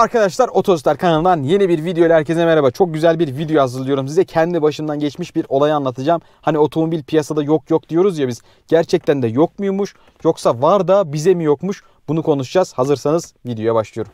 Arkadaşlar Otostar kanalından yeni bir video ile herkese merhaba. Çok güzel bir video hazırlıyorum size. Kendi başımdan geçmiş bir olayı anlatacağım. Hani otomobil piyasada yok yok diyoruz ya biz. Gerçekten de yok muymuş? Yoksa var da bize mi yokmuş? Bunu konuşacağız. Hazırsanız videoya başlıyorum.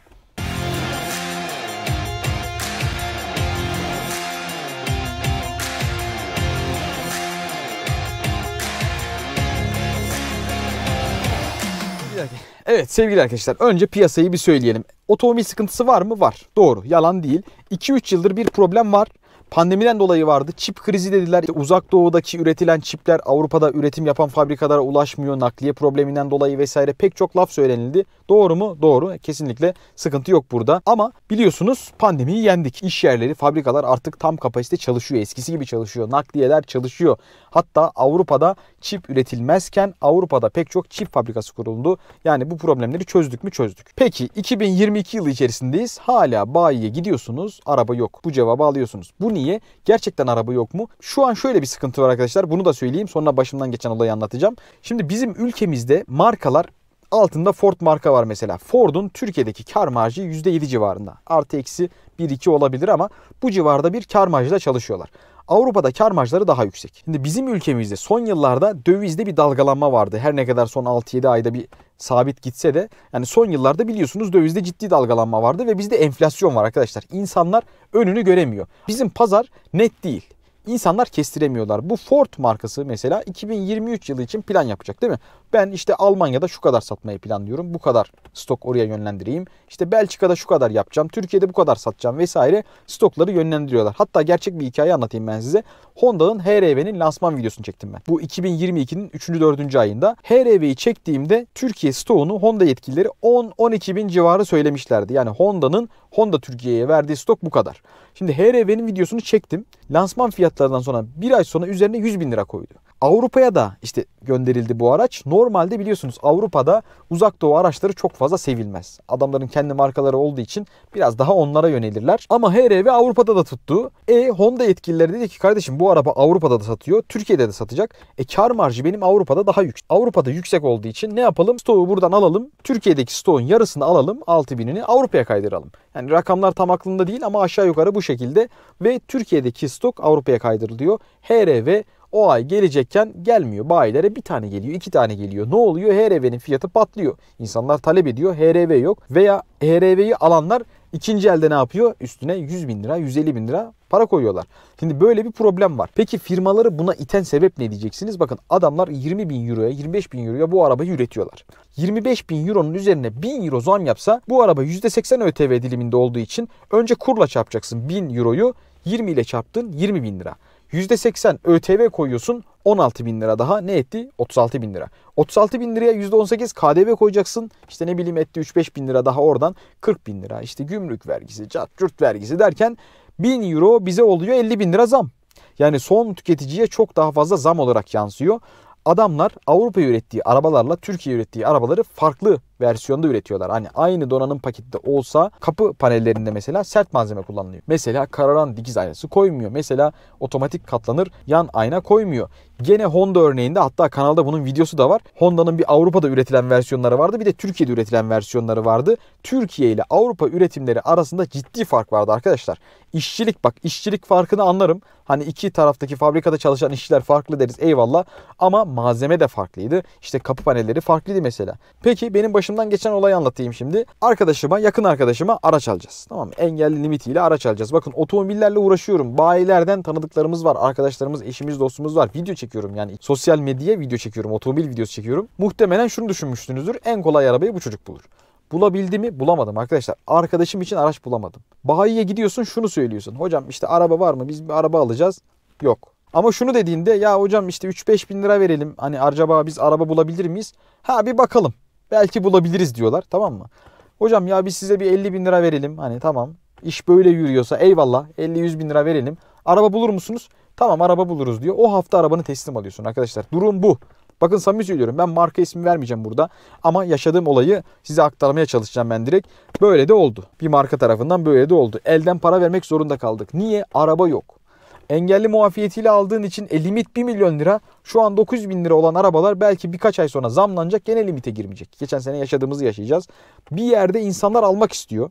Evet sevgili arkadaşlar önce piyasayı bir söyleyelim. Otomobil sıkıntısı var mı? Var. Doğru. Yalan değil. 2-3 yıldır bir problem var pandemiden dolayı vardı. Çip krizi dediler. İşte uzak doğudaki üretilen çipler Avrupa'da üretim yapan fabrikalara ulaşmıyor. Nakliye probleminden dolayı vesaire pek çok laf söylenildi. Doğru mu? Doğru. Kesinlikle sıkıntı yok burada. Ama biliyorsunuz pandemiyi yendik. İş yerleri, fabrikalar artık tam kapasite çalışıyor. Eskisi gibi çalışıyor. Nakliyeler çalışıyor. Hatta Avrupa'da çip üretilmezken Avrupa'da pek çok çip fabrikası kuruldu. Yani bu problemleri çözdük mü? Çözdük. Peki 2022 yılı içerisindeyiz. Hala bayiye gidiyorsunuz. Araba yok. Bu cevabı alıyorsunuz. Bu niye? Gerçekten araba yok mu? Şu an şöyle bir sıkıntı var arkadaşlar. Bunu da söyleyeyim. Sonra başımdan geçen olayı anlatacağım. Şimdi bizim ülkemizde markalar altında Ford marka var mesela. Ford'un Türkiye'deki kar marjı %7 civarında. Artı eksi 1-2 olabilir ama bu civarda bir kar marjıyla çalışıyorlar. Avrupa'da kar marjları daha yüksek. Şimdi bizim ülkemizde son yıllarda dövizde bir dalgalanma vardı. Her ne kadar son 6-7 ayda bir sabit gitse de yani son yıllarda biliyorsunuz dövizde ciddi dalgalanma vardı ve bizde enflasyon var arkadaşlar. İnsanlar önünü göremiyor. Bizim pazar net değil. İnsanlar kestiremiyorlar. Bu Ford markası mesela 2023 yılı için plan yapacak değil mi? Ben işte Almanya'da şu kadar satmayı planlıyorum. Bu kadar stok oraya yönlendireyim. İşte Belçika'da şu kadar yapacağım. Türkiye'de bu kadar satacağım vesaire stokları yönlendiriyorlar. Hatta gerçek bir hikaye anlatayım ben size. Honda'nın HRV'nin lansman videosunu çektim ben. Bu 2022'nin 3. 4. ayında HRV'yi çektiğimde Türkiye stoğunu Honda yetkilileri 10-12 bin civarı söylemişlerdi. Yani Honda'nın Honda Türkiye'ye verdiği stok bu kadar. Şimdi HRV'nin videosunu çektim. Lansman fiyatlarından sonra bir ay sonra üzerine 100 bin lira koydu. Avrupa'ya da işte gönderildi bu araç. Normalde biliyorsunuz Avrupa'da uzak doğu araçları çok fazla sevilmez. Adamların kendi markaları olduğu için biraz daha onlara yönelirler. Ama HRV Avrupa'da da tuttu. E Honda yetkilileri dedi ki kardeşim bu araba Avrupa'da da satıyor. Türkiye'de de satacak. E kar marjı benim Avrupa'da daha yüksek. Avrupa'da yüksek olduğu için ne yapalım? Stoğu buradan alalım. Türkiye'deki stoğun yarısını alalım. 6000'ini Avrupa'ya kaydıralım. Yani rakamlar tam aklında değil ama aşağı yukarı bu şekilde. Ve Türkiye'deki stok Avrupa'ya kaydırılıyor. HRV o ay gelecekken gelmiyor. Bayilere bir tane geliyor, iki tane geliyor. Ne oluyor? HRV'nin fiyatı patlıyor. İnsanlar talep ediyor. HRV yok veya HRV'yi alanlar ikinci elde ne yapıyor? Üstüne 100 bin lira, 150 bin lira para koyuyorlar. Şimdi böyle bir problem var. Peki firmaları buna iten sebep ne diyeceksiniz? Bakın adamlar 20 bin euroya 25 bin euroya bu arabayı üretiyorlar. 25 bin euronun üzerine 1000 euro zam yapsa bu araba %80 ÖTV diliminde olduğu için önce kurla çarpacaksın 1000 euroyu 20 ile çarptın 20 bin lira. %80 ÖTV koyuyorsun 16 bin lira daha ne etti? 36 bin lira. 36 bin liraya %18 KDV koyacaksın. İşte ne bileyim etti 3-5 bin lira daha oradan 40 bin lira. İşte gümrük vergisi, cat, cürt vergisi derken 1000 euro bize oluyor 50 bin lira zam. Yani son tüketiciye çok daha fazla zam olarak yansıyor. Adamlar Avrupa ürettiği arabalarla Türkiye ürettiği arabaları farklı versiyonda üretiyorlar. Hani aynı donanım pakette olsa kapı panellerinde mesela sert malzeme kullanılıyor. Mesela kararan dikiz aynası koymuyor. Mesela otomatik katlanır yan ayna koymuyor. Gene Honda örneğinde hatta kanalda bunun videosu da var. Honda'nın bir Avrupa'da üretilen versiyonları vardı. Bir de Türkiye'de üretilen versiyonları vardı. Türkiye ile Avrupa üretimleri arasında ciddi fark vardı arkadaşlar. İşçilik bak işçilik farkını anlarım. Hani iki taraftaki fabrikada çalışan işçiler farklı deriz eyvallah. Ama malzeme de farklıydı. İşte kapı panelleri farklıydı mesela. Peki benim başım başımdan geçen olayı anlatayım şimdi. Arkadaşıma, yakın arkadaşıma araç alacağız. Tamam mı? Engelli limitiyle araç alacağız. Bakın otomobillerle uğraşıyorum. Bayilerden tanıdıklarımız var, arkadaşlarımız, eşimiz, dostumuz var. Video çekiyorum yani. Sosyal medyaya video çekiyorum, otomobil videosu çekiyorum. Muhtemelen şunu düşünmüşsünüzdür. En kolay arabayı bu çocuk bulur. Bulabildi mi? Bulamadım arkadaşlar. Arkadaşım için araç bulamadım. Bayiye gidiyorsun şunu söylüyorsun. Hocam işte araba var mı? Biz bir araba alacağız. Yok. Ama şunu dediğinde ya hocam işte 3-5 bin lira verelim. Hani acaba biz araba bulabilir miyiz? Ha bir bakalım. Belki bulabiliriz diyorlar tamam mı? Hocam ya biz size bir 50 bin lira verelim. Hani tamam iş böyle yürüyorsa eyvallah 50-100 bin lira verelim. Araba bulur musunuz? Tamam araba buluruz diyor. O hafta arabanı teslim alıyorsun arkadaşlar. Durum bu. Bakın samimi söylüyorum ben marka ismi vermeyeceğim burada. Ama yaşadığım olayı size aktarmaya çalışacağım ben direkt. Böyle de oldu. Bir marka tarafından böyle de oldu. Elden para vermek zorunda kaldık. Niye? Araba yok. Engelli muafiyetiyle aldığın için e, limit 1 milyon lira. Şu an 900 bin lira olan arabalar belki birkaç ay sonra zamlanacak gene limite girmeyecek. Geçen sene yaşadığımızı yaşayacağız. Bir yerde insanlar almak istiyor.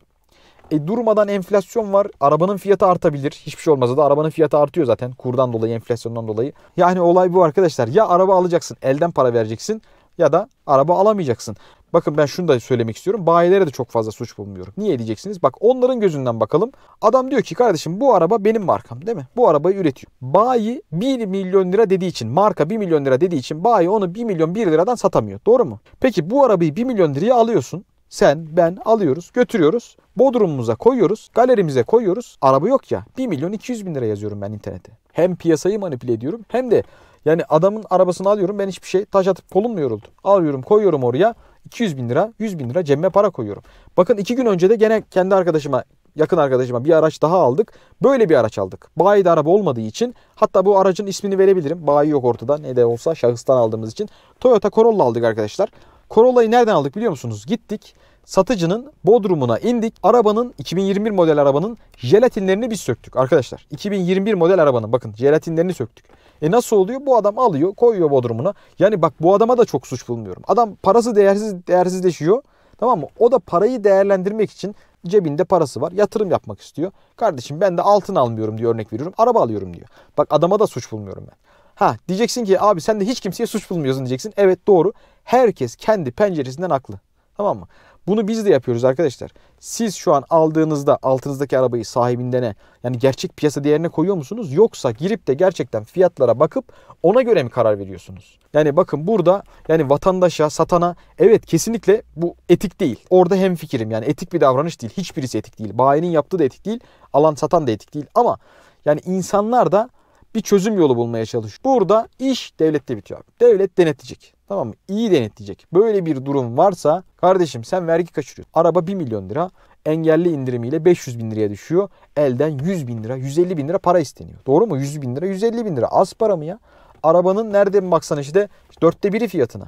E, durmadan enflasyon var. Arabanın fiyatı artabilir. Hiçbir şey olmazsa da arabanın fiyatı artıyor zaten. Kurdan dolayı, enflasyondan dolayı. Yani olay bu arkadaşlar. Ya araba alacaksın, elden para vereceksin ya da araba alamayacaksın. Bakın ben şunu da söylemek istiyorum. Bayilere de çok fazla suç bulmuyorum. Niye diyeceksiniz? Bak onların gözünden bakalım. Adam diyor ki kardeşim bu araba benim markam değil mi? Bu arabayı üretiyor. Bayi 1 milyon lira dediği için marka 1 milyon lira dediği için bayi onu 1 milyon 1 liradan satamıyor. Doğru mu? Peki bu arabayı 1 milyon liraya alıyorsun. Sen, ben alıyoruz, götürüyoruz. Bodrumumuza koyuyoruz, galerimize koyuyoruz. Araba yok ya. 1 milyon 200 bin lira yazıyorum ben internete. Hem piyasayı manipüle ediyorum hem de yani adamın arabasını alıyorum ben hiçbir şey taş atıp kolum mu yoruldu? Alıyorum koyuyorum oraya 200 bin lira 100 bin lira cemme para koyuyorum. Bakın iki gün önce de gene kendi arkadaşıma yakın arkadaşıma bir araç daha aldık. Böyle bir araç aldık. Bayi de araba olmadığı için hatta bu aracın ismini verebilirim. Bayi yok ortada ne de olsa şahıstan aldığımız için. Toyota Corolla aldık arkadaşlar. Corolla'yı nereden aldık biliyor musunuz? Gittik satıcının bodrumuna indik. Arabanın 2021 model arabanın jelatinlerini biz söktük arkadaşlar. 2021 model arabanın bakın jelatinlerini söktük. E nasıl oluyor? Bu adam alıyor koyuyor bodrumuna. Yani bak bu adama da çok suç bulmuyorum. Adam parası değersiz değersizleşiyor. Tamam mı? O da parayı değerlendirmek için cebinde parası var. Yatırım yapmak istiyor. Kardeşim ben de altın almıyorum diye örnek veriyorum. Araba alıyorum diyor. Bak adama da suç bulmuyorum ben. Ha diyeceksin ki abi sen de hiç kimseye suç bulmuyorsun diyeceksin. Evet doğru. Herkes kendi penceresinden haklı. Tamam mı? Bunu biz de yapıyoruz arkadaşlar. Siz şu an aldığınızda altınızdaki arabayı sahibindene yani gerçek piyasa değerine koyuyor musunuz? Yoksa girip de gerçekten fiyatlara bakıp ona göre mi karar veriyorsunuz? Yani bakın burada yani vatandaşa, satana evet kesinlikle bu etik değil. Orada hem fikrim yani etik bir davranış değil. Hiçbirisi etik değil. Bayinin yaptığı da etik değil. Alan satan da etik değil. Ama yani insanlar da bir çözüm yolu bulmaya çalış. Burada iş devlette bitiyor abi. Devlet denetleyecek. Tamam mı? İyi denetleyecek. Böyle bir durum varsa kardeşim sen vergi kaçırıyorsun. Araba 1 milyon lira engelli indirimiyle 500 bin liraya düşüyor. Elden 100 bin lira, 150 bin lira para isteniyor. Doğru mu? 100 bin lira, 150 bin lira. Az para mı ya? Arabanın nerede mi baksan işte dörtte biri fiyatına.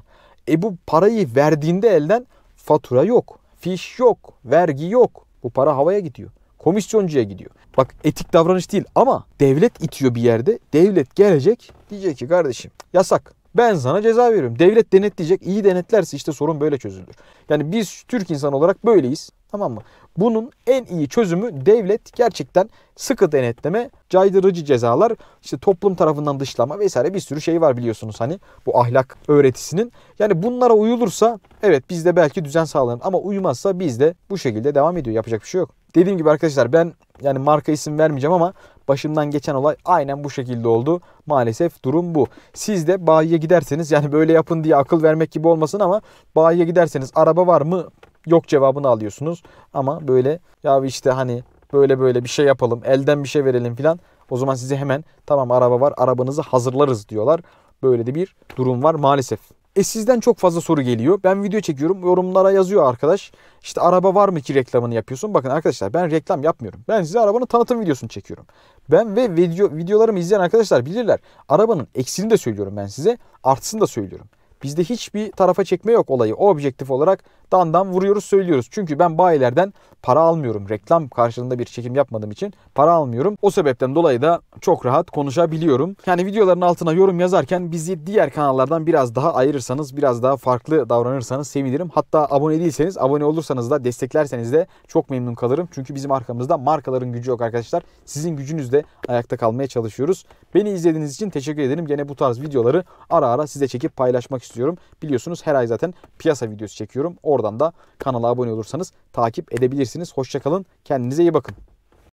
E bu parayı verdiğinde elden fatura yok, fiş yok, vergi yok. Bu para havaya gidiyor. Komisyoncuya gidiyor. Bak etik davranış değil ama devlet itiyor bir yerde. Devlet gelecek diyecek ki kardeşim yasak. Ben sana ceza veriyorum. Devlet denetleyecek. İyi denetlerse işte sorun böyle çözülür. Yani biz Türk insan olarak böyleyiz. Tamam mı? Bunun en iyi çözümü devlet gerçekten sıkı denetleme, caydırıcı cezalar, işte toplum tarafından dışlama vesaire bir sürü şey var biliyorsunuz hani bu ahlak öğretisinin. Yani bunlara uyulursa evet biz de belki düzen sağlanır ama uymazsa biz de bu şekilde devam ediyor. Yapacak bir şey yok. Dediğim gibi arkadaşlar ben yani marka isim vermeyeceğim ama başımdan geçen olay aynen bu şekilde oldu. Maalesef durum bu. Siz de bayiye giderseniz yani böyle yapın diye akıl vermek gibi olmasın ama bayiye giderseniz araba var mı yok cevabını alıyorsunuz. Ama böyle ya işte hani böyle böyle bir şey yapalım, elden bir şey verelim filan. O zaman size hemen tamam araba var, arabanızı hazırlarız diyorlar. Böyle de bir durum var maalesef. E sizden çok fazla soru geliyor. Ben video çekiyorum. Yorumlara yazıyor arkadaş. İşte araba var mı ki reklamını yapıyorsun? Bakın arkadaşlar ben reklam yapmıyorum. Ben size arabanın tanıtım videosunu çekiyorum. Ben ve video, videolarımı izleyen arkadaşlar bilirler. Arabanın eksini de söylüyorum ben size. Artısını da söylüyorum. Bizde hiçbir tarafa çekme yok olayı. objektif olarak dandan vuruyoruz söylüyoruz. Çünkü ben bayilerden para almıyorum. Reklam karşılığında bir çekim yapmadığım için para almıyorum. O sebepten dolayı da çok rahat konuşabiliyorum. Yani videoların altına yorum yazarken bizi diğer kanallardan biraz daha ayırırsanız, biraz daha farklı davranırsanız sevinirim. Hatta abone değilseniz, abone olursanız da desteklerseniz de çok memnun kalırım. Çünkü bizim arkamızda markaların gücü yok arkadaşlar. Sizin gücünüzle ayakta kalmaya çalışıyoruz. Beni izlediğiniz için teşekkür ederim. Gene bu tarz videoları ara ara size çekip paylaşmak istiyorum istiyorum. Biliyorsunuz her ay zaten piyasa videosu çekiyorum. Oradan da kanala abone olursanız takip edebilirsiniz. Hoşçakalın. Kendinize iyi bakın.